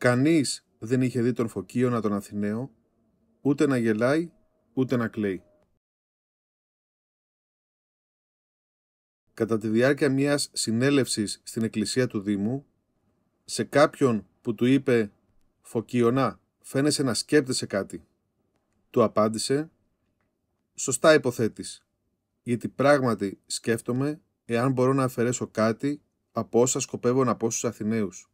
Κανείς δεν είχε δει τον Φωκίωνα τον Αθηναίο, ούτε να γελάει, ούτε να κλαίει. Κατά τη διάρκεια μιας συνέλευσης στην εκκλησία του Δήμου, σε κάποιον που του είπε «Φωκίωνα, φαίνεσαι να σκέπτεσαι κάτι», του απάντησε «Σωστά υποθέτεις, γιατί πράγματι σκέφτομαι εάν μπορώ να αφαιρέσω κάτι από όσα σκοπεύω να πω στους Αθηναίους.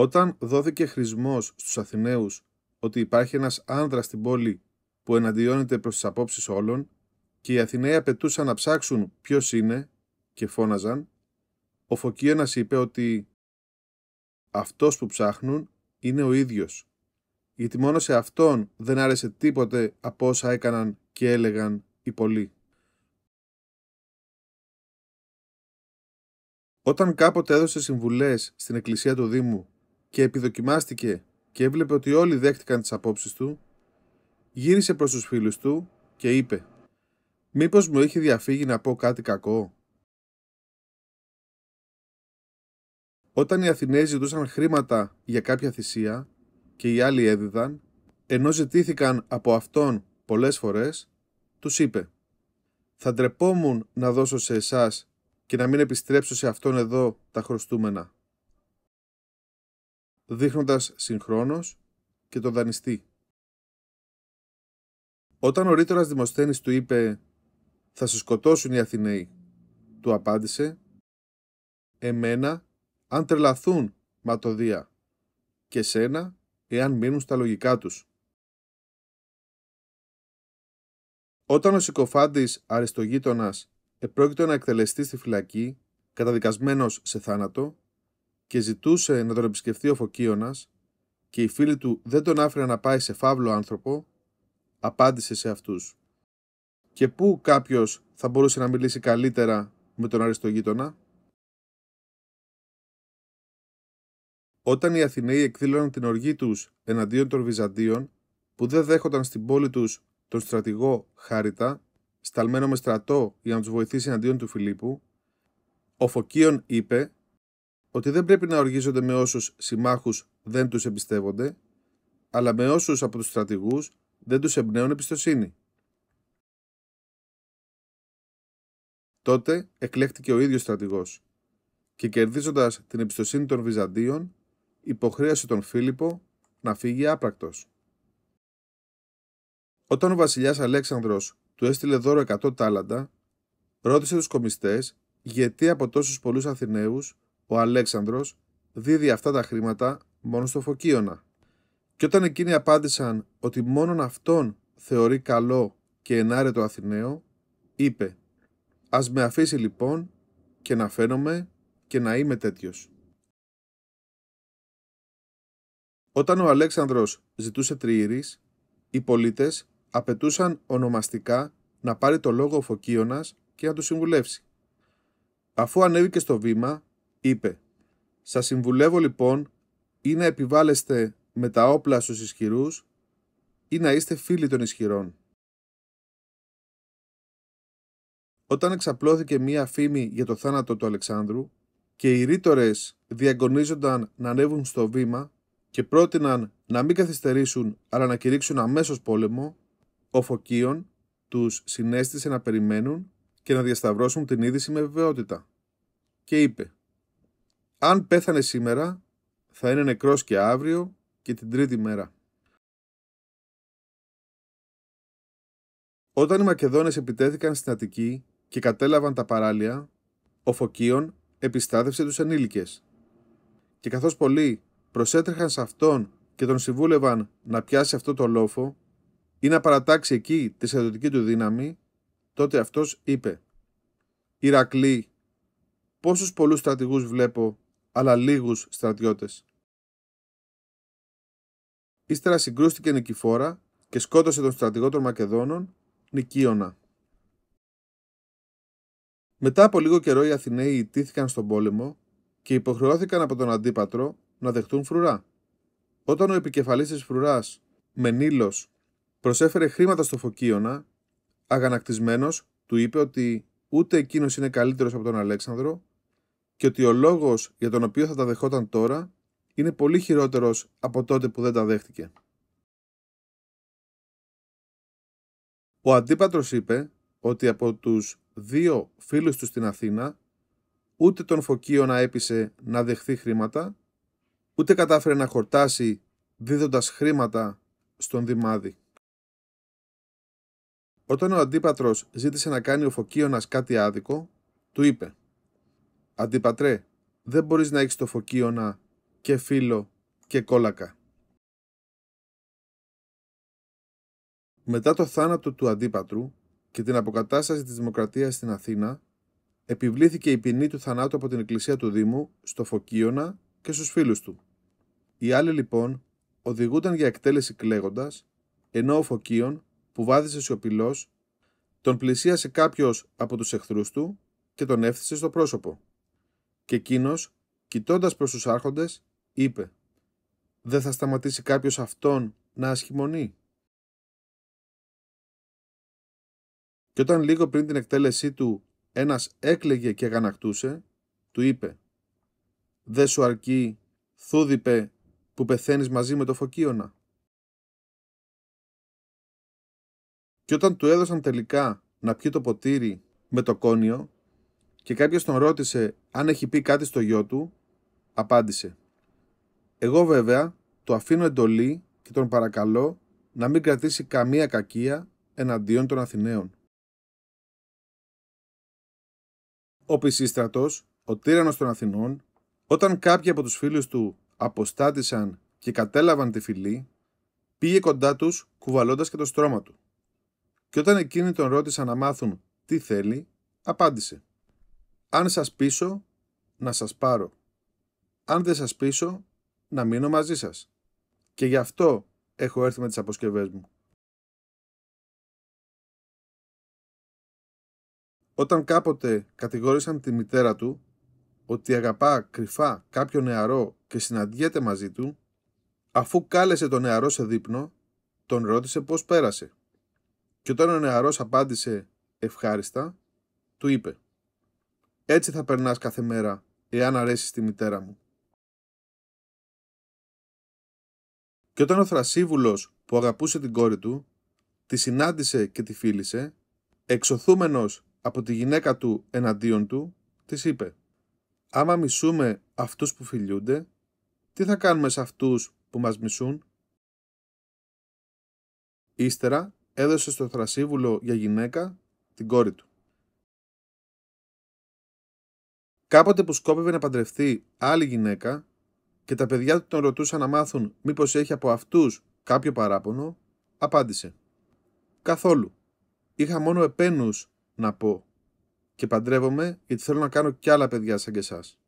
Όταν δόθηκε χρησμός στους Αθηναίους ότι υπάρχει ένας άνδρας στην πόλη που εναντιώνεται προς τις απόψεις όλων και οι Αθηναίοι απαιτούσαν να ψάξουν ποιος είναι και φώναζαν, ο Φωκίωνας είπε ότι «Αυτός που ψάχνουν είναι ο ίδιος, γιατί μόνο σε αυτόν δεν άρεσε τίποτε από όσα έκαναν και έλεγαν οι πολλοί». Όταν κάποτε έδωσε συμβουλές στην εκκλησία του Δήμου και επιδοκιμάστηκε και έβλεπε ότι όλοι δέχτηκαν τις απόψεις του, γύρισε προς τους φίλους του και είπε «Μήπως μου είχε διαφύγει να πω κάτι κακό» Όταν οι Αθηναίοι ζητούσαν χρήματα για κάποια θυσία και οι άλλοι έδιδαν, ενώ ζητήθηκαν από αυτόν πολλές φορές, τους είπε «Θα ντρεπόμουν να δώσω σε εσάς και να μην επιστρέψω σε αυτόν εδώ τα χρωστούμενα δείχνοντας συγχρόνως και τον δανειστή. Όταν ο ρήτορας Δημοσθένης του είπε «Θα σε σκοτώσουν οι Αθηναίοι», του απάντησε «Εμένα, αν τρελαθούν, δία, και σένα, εάν μείνουν στα λογικά τους». Όταν ο Συκοφάντης Αριστογείτονας επρόκειτο να εκτελεστεί στη φυλακή, καταδικασμένος σε θάνατο, και ζητούσε να τον επισκεφθεί ο Φωκίωνας και οι φίλοι του δεν τον άφηναν να πάει σε φαύλο άνθρωπο, απάντησε σε αυτούς. Και πού κάποιος θα μπορούσε να μιλήσει καλύτερα με τον αριστογείτονα. Όταν οι Αθηναίοι εκδήλωναν την οργή τους εναντίον των Βυζαντίων, που δεν δέχονταν στην πόλη τους τον στρατηγό Χάριτα, σταλμένο με στρατό για να τους βοηθήσει εναντίον του Φιλίππου, ο Φωκίων είπε ότι δεν πρέπει να οργίζονται με όσους συμμάχους δεν τους εμπιστεύονται, αλλά με όσους από τους στρατηγούς δεν τους εμπνέουν εμπιστοσύνη. Τότε εκλέχτηκε ο ίδιος στρατηγός και κερδίζοντας την εμπιστοσύνη των Βυζαντίων, υποχρέασε τον Φίλιππο να φύγει άπρακτος. Όταν ο βασιλιάς Αλέξανδρος του έστειλε δώρο 100 τάλαντα, ρώτησε τους κομιστές γιατί από τόσους πολλούς Αθηναίους ο Αλέξανδρος δίδει αυτά τα χρήματα μόνο στο Φωκίωνα. Και όταν εκείνοι απάντησαν ότι μόνον αυτόν θεωρεί καλό και ενάρετο Αθηναίο, είπε «Ας με αφήσει λοιπόν και να φαίνομαι και να είμαι τέτοιος. Όταν ο Αλέξανδρος ζητούσε τριήρης, οι πολίτες απαιτούσαν ονομαστικά να πάρει το λόγο ο Φωκίωνας και να του συμβουλεύσει. Αφού ανέβηκε στο βήμα, είπε «Σας συμβουλεύω λοιπόν ή να επιβάλλεστε με τα όπλα στους ισχυρούς ή να είστε φίλοι των ισχυρών». Όταν εξαπλώθηκε μία φήμη για το θάνατο του Αλεξάνδρου και οι ρήτορες διαγωνίζονταν να ανέβουν στο βήμα και πρότειναν να μην καθυστερήσουν αλλά να κηρύξουν αμέσως πόλεμο, ο Φωκίων τους συνέστησε να περιμένουν και να διασταυρώσουν την είδηση με βεβαιότητα. Και είπε αν πέθανε σήμερα, θα είναι νεκρός και αύριο και την τρίτη μέρα. Όταν οι Μακεδόνες επιτέθηκαν στην Αττική και κατέλαβαν τα παράλια, ο Φωκίων επιστάθευσε τους ενήλικες. Και καθώς πολλοί προσέτρεχαν σε αυτόν και τον συμβούλευαν να πιάσει αυτό το λόφο ή να παρατάξει εκεί τη στρατιωτική του δύναμη, τότε αυτός είπε «Ηρακλή, πόσους πολλούς στρατηγούς βλέπω αλλά λίγους στρατιώτες. Ύστερα συγκρούστηκε νικηφόρα και σκότωσε τον στρατηγό των Μακεδόνων, Νικίωνα. Μετά από λίγο καιρό οι Αθηναίοι ιτήθηκαν στον πόλεμο και υποχρεώθηκαν από τον αντίπατρο να δεχτούν φρουρά. Όταν ο επικεφαλής της φρουράς, Μενίλος, προσέφερε χρήματα στο Φωκίωνα, αγανακτισμένος του είπε ότι ούτε εκείνος είναι καλύτερος από τον Αλέξανδρο και ότι ο λόγος για τον οποίο θα τα δεχόταν τώρα είναι πολύ χειρότερος από τότε που δεν τα δέχτηκε. Ο αντίπατρος είπε ότι από τους δύο φίλους του στην Αθήνα ούτε τον φωκείο να έπεισε να δεχθεί χρήματα, ούτε κατάφερε να χορτάσει δίδοντας χρήματα στον Δημάδη. Όταν ο αντίπατρος ζήτησε να κάνει ο Φωκίωνας κάτι άδικο, του είπε Αντιπατρέ, δεν μπορείς να έχεις το φωκίωνα και φίλο και κόλακα. Μετά το θάνατο του αντίπατρου και την αποκατάσταση της δημοκρατίας στην Αθήνα, επιβλήθηκε η ποινή του θανάτου από την Εκκλησία του Δήμου στο Φωκίωνα και στους φίλους του. Οι άλλοι λοιπόν οδηγούνταν για εκτέλεση κλαίγοντας, ενώ ο Φωκίων, που βάδισε σιωπηλός, τον πλησίασε κάποιος από τους εχθρούς του και τον έφθησε στο πρόσωπο. Και εκείνος, κοιτώντας προς τους άρχοντες, είπε: Δεν θα σταματήσει κάποιος αυτόν να ασχημονεί. Και όταν λίγο πριν την εκτέλεσή του ένας έκλεγε και γανακτούσε, του είπε «Δε σου αρκεί, θούδιπε, που πεθαίνεις μαζί με το φωκίωνα». Και όταν του έδωσαν τελικά να πιει το ποτήρι με το κόνιο, και κάποιος τον ρώτησε αν έχει πει κάτι στο γιο του, απάντησε. Εγώ βέβαια το αφήνω εντολή και τον παρακαλώ να μην κρατήσει καμία κακία εναντίον των Αθηναίων. Ο Πισίστρατος, ο τύρανος των Αθηνών, όταν κάποιοι από τους φίλους του αποστάτησαν και κατέλαβαν τη φυλή, πήγε κοντά τους κουβαλώντας και το στρώμα του. Και όταν εκείνοι τον ρώτησαν να μάθουν τι θέλει, απάντησε. Αν σας πείσω, να σας πάρω. Αν δεν σας πείσω, να μείνω μαζί σας. Και γι' αυτό έχω έρθει με τις αποσκευές μου. Όταν κάποτε κατηγόρησαν τη μητέρα του ότι αγαπά κρυφά κάποιο νεαρό και συναντιέται μαζί του, αφού κάλεσε τον νεαρό σε δείπνο, τον ρώτησε πώς πέρασε. Και όταν ο νεαρός απάντησε ευχάριστα, του είπε έτσι θα περνάς κάθε μέρα, εάν αρέσεις τη μητέρα μου. Και όταν ο Θρασίβουλος που αγαπούσε την κόρη του, τη συνάντησε και τη φίλησε, εξωθούμενος από τη γυναίκα του εναντίον του, της είπε «Άμα μισούμε αυτούς που φιλιούνται, τι θα κάνουμε σε αυτούς που μας μισούν» Ύστερα έδωσε στο Θρασίβουλο για γυναίκα την κόρη του. Κάποτε που σκόπευε να παντρευτεί άλλη γυναίκα και τα παιδιά του τον ρωτούσαν να μάθουν μήπως έχει από αυτούς κάποιο παράπονο, απάντησε «Καθόλου. Είχα μόνο επένους να πω και παντρεύομαι γιατί θέλω να κάνω κι άλλα παιδιά σαν και εσάς».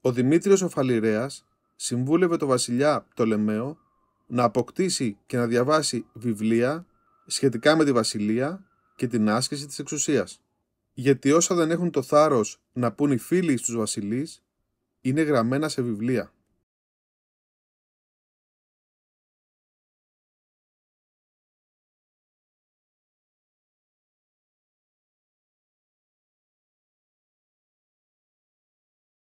Ο Δημήτριος ο Φαλιρέας συμβούλευε το βασιλιά Πτολεμαίο να αποκτήσει και να διαβάσει βιβλία σχετικά με τη βασιλεία και την άσκηση της εξουσίας. Γιατί όσα δεν έχουν το θάρρος να πούν οι φίλοι στους βασιλείς, είναι γραμμένα σε βιβλία.